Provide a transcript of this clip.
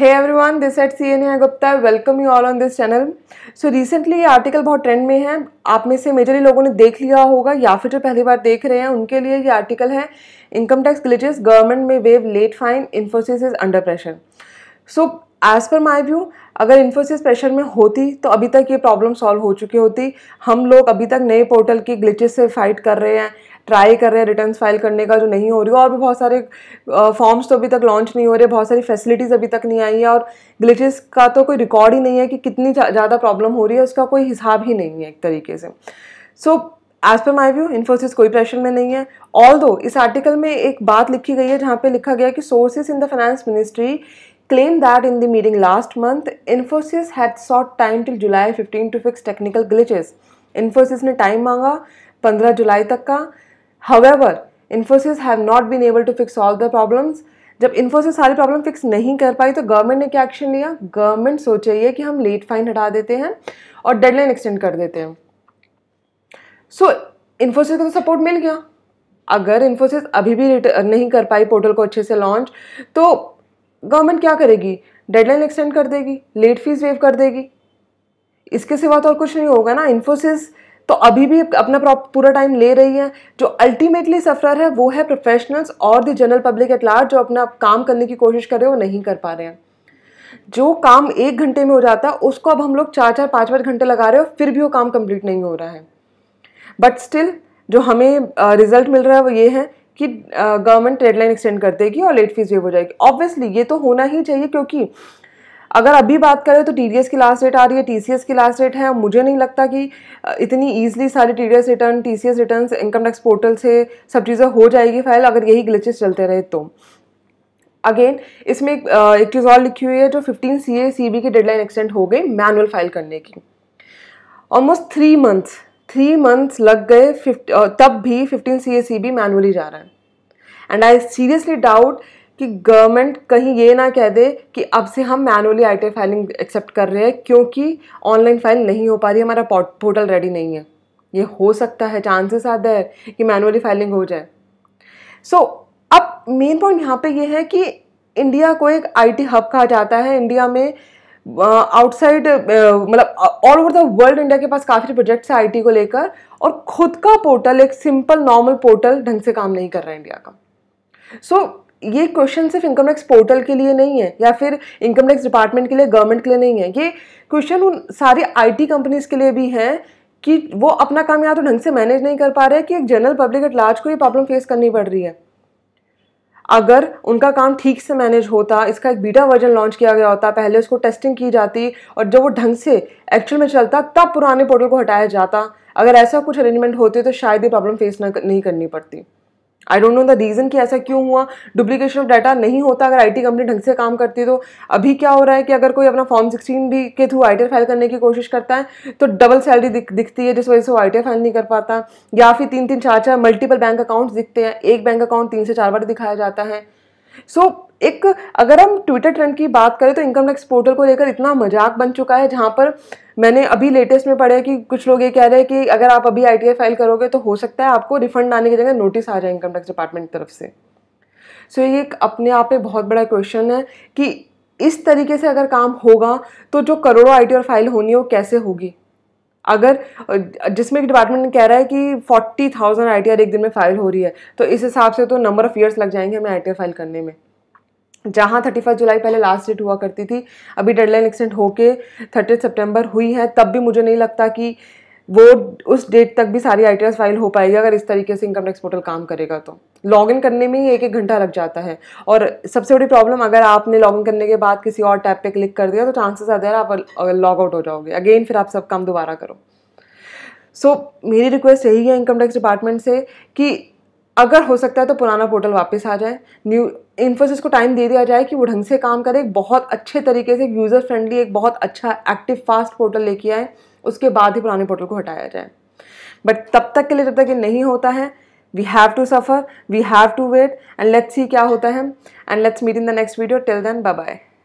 Hey this at C N Neha Gupta welcome you all on this channel so recently ये article बहुत trend में है आप में से मेजरली लोगों ने देख लिया होगा या फिर जो पहली बार देख रहे हैं उनके लिए ये आर्टिकल है इनकम टैक्स ग्लिचेस गवर्नमेंट में waive late fine Infosys is under pressure so as per my view अगर इन्फोसिस प्रेशर में होती तो अभी तक ये प्रॉब्लम सॉल्व हो चुकी होती हम लोग अभी तक नए पोर्टल की ग्लिचेस से फाइट कर रहे हैं ट्राई कर रहे हैं रिटर्न फाइल करने का जो नहीं हो रही है और भी बहुत सारे फॉर्म्स तो अभी तक लॉन्च नहीं हो रहे बहुत सारी फैसिलिटीज़ अभी तक नहीं आई है और ग्लिचेस का तो कोई रिकॉर्ड ही नहीं है कि कितनी ज़्यादा प्रॉब्लम हो रही है उसका कोई हिसाब ही नहीं है एक तरीके से so as per my view Infosys कोई प्रेशर में नहीं है ऑल दो इस आर्टिकल में एक बात लिखी गई है जहाँ पे लिखा गया कि sources in the finance ministry claim that in the meeting last month Infosys had sought time till July fifteen to fix technical glitches Infosys ने टाइम मांगा 15 जुलाई तक का However, Infosys have not been able to fix all the problems. जब इन्फोसिस सारी problem fix नहीं कर पाई तो government ने क्या एक्शन लिया गवर्नमेंट सोचे ये कि हम लेट फाइन हटा देते हैं और डेडलाइन एक्सटेंड कर देते हैं सो so, इन्फोसिस को तो सपोर्ट मिल गया अगर इन्फोसिस अभी भी नहीं कर पाई पोर्टल को अच्छे से लॉन्च तो गवर्नमेंट क्या करेगी डेडलाइन एक्सटेंड कर देगी लेट फीस वेव कर देगी इसके सिवा तो और कुछ नहीं होगा ना इन्फोसिस तो अभी भी अपना पूरा टाइम ले रही हैं जो अल्टीमेटली सफर है वो है प्रोफेशनल्स और the general public at large जो अपना काम करने की कोशिश कर रहे हैं वो नहीं कर पा रहे हैं जो काम एक घंटे में हो जाता है उसको अब हम लोग चार चार पाँच पाँच घंटे लगा रहे हो फिर भी वो काम कंप्लीट नहीं हो रहा है बट स्टिल जो हमें रिजल्ट मिल रहा है वो ये है कि गवर्नमेंट डेडलाइन एक्सटेंड कर देगी और लेट फीस वेव हो जाएगी ऑब्वियसली ये तो होना ही चाहिए क्योंकि अगर अभी बात करें तो टी की लास्ट डेट आ रही है टी की लास्ट डेट है मुझे नहीं लगता कि इतनी ईजिली सारी T return T return income tax portal से सब चीज़ें हो जाएगी फाइल अगर यही ग्लिचेस चलते रहे तो अगेन इसमें एक चीज़ और लिखी हुई है जो 15 सी ए सी बी की डेडलाइन एक्सटेंड हो गई मैनुअल फाइल करने की almost three months three months लग गए तब भी 15 C A C B manually जा रहा है एंड आई सीरियसली डाउट कि गवर्नमेंट कहीं ये ना कह दे कि अब से हम मैनुअली आई फाइलिंग एक्सेप्ट कर रहे हैं क्योंकि ऑनलाइन फाइल नहीं हो पा रही हमारा पोर्टल रेडी नहीं है ये हो सकता है चांसेस आता है कि मैनुअली फाइलिंग हो जाए सो so, अब मेन पॉइंट यहाँ पे ये है कि इंडिया को एक आईटी हब कहा जाता है इंडिया में आउटसाइड मतलब all over the world India के पास काफ़ी प्रोजेक्ट्स है आईटी को लेकर और खुद का पोर्टल एक सिंपल नॉर्मल पोर्टल ढंग से काम नहीं कर रहा है इंडिया का सो so, ये क्वेश्चन सिर्फ इनकम टैक्स पोर्टल के लिए नहीं है या फिर इनकम टैक्स डिपार्टमेंट के लिए गवर्नमेंट के लिए नहीं है ये क्वेश्चन उन सारी आईटी कंपनीज के लिए भी हैं कि वो अपना काम या तो ढंग से मैनेज नहीं कर पा रहे कि एक जनरल पब्लिक एट लार्ज को ये प्रॉब्लम फेस करनी पड़ रही है अगर उनका काम ठीक से मैनेज होता इसका एक बीटा वर्जन लॉन्च किया गया होता पहले उसको टेस्टिंग की जाती और जब वो ढंग से एक्चुअल में चलता तब पुराने पोर्टल को हटाया जाता अगर ऐसा कुछ अरेंजमेंट होते तो शायद ये प्रॉब्लम फेस नहीं करनी पड़ती I don't know the reason कि ऐसा क्यों हुआ डुप्लीकेशन ऑफ डाटा नहीं होता अगर आईटी कंपनी ढंग से काम करती है तो अभी क्या हो रहा है कि अगर कोई अपना फॉर्म सिक्सटीन भी के थ्रू आई फाइल करने की कोशिश करता है तो डबल सैलरी दिख, दिखती है जिस वजह से वो आई फाइल नहीं कर पाता या फिर तीन तीन चार चार मल्टीपल बैंक अकाउंट्स दिखते हैं एक बैंक अकाउंट तीन से चार बार दिखाया जाता है सो so, एक अगर हम ट्विटर ट्रेंड की बात करें तो इनकम टैक्स पोर्टल को लेकर इतना मजाक बन चुका है जहाँ पर मैंने अभी लेटेस्ट में पढ़ा है कि कुछ लोग ये कह रहे हैं कि अगर आप अभी आई फाइल करोगे तो हो सकता है आपको रिफंड आने की जगह नोटिस आ जाए इनकम टैक्स डिपार्टमेंट की तरफ से सो so, ये एक अपने आप में बहुत बड़ा क्वेश्चन है कि इस तरीके से अगर काम होगा तो जो करोड़ों आई फाइल होनी है वो कैसे होगी अगर जिसमें एक डिपार्टमेंट कह रहा है कि फोर्टी थाउजेंड आई एक दिन में फाइल हो रही है तो इस हिसाब से तो नंबर ऑफ़ ईयर्स लग जाएंगे हमें आई फाइल करने में जहाँ थर्टी फर्स्ट जुलाई पहले लास्ट डेट हुआ करती थी अभी डेडलाइन एक्सटेंड होके थर्टी सितंबर हुई है तब भी मुझे नहीं लगता कि वो उस डेट तक भी सारी आई फाइल हो पाएगी अगर इस तरीके से इनकम टैक्स पोर्टल काम करेगा तो लॉग इन करने में ही एक एक घंटा लग जाता है और सबसे बड़ी प्रॉब्लम अगर आपने लॉग इन करने के बाद किसी और टैब पे क्लिक कर दिया तो चांसेस आते हैं आप लॉग आउट हो जाओगे अगेन फिर आप सब काम दोबारा करो सो so, मेरी रिक्वेस्ट यही है इनकम टैक्स डिपार्टमेंट से कि अगर हो सकता है तो पुराना पोर्टल वापस आ जाए न्यू इन्फोसिस को टाइम दे दिया जाए कि वो ढंग से काम करे बहुत अच्छे तरीके से यूज़र फ्रेंडली एक बहुत अच्छा एक्टिव फास्ट पोर्टल लेके आए उसके बाद ही पुराने पोर्टल को हटाया जाए बट तब तक के लिए जब तक ये नहीं होता है we have to suffer we have to wait and let's see क्या होता है and let's meet in the next video till then bye bye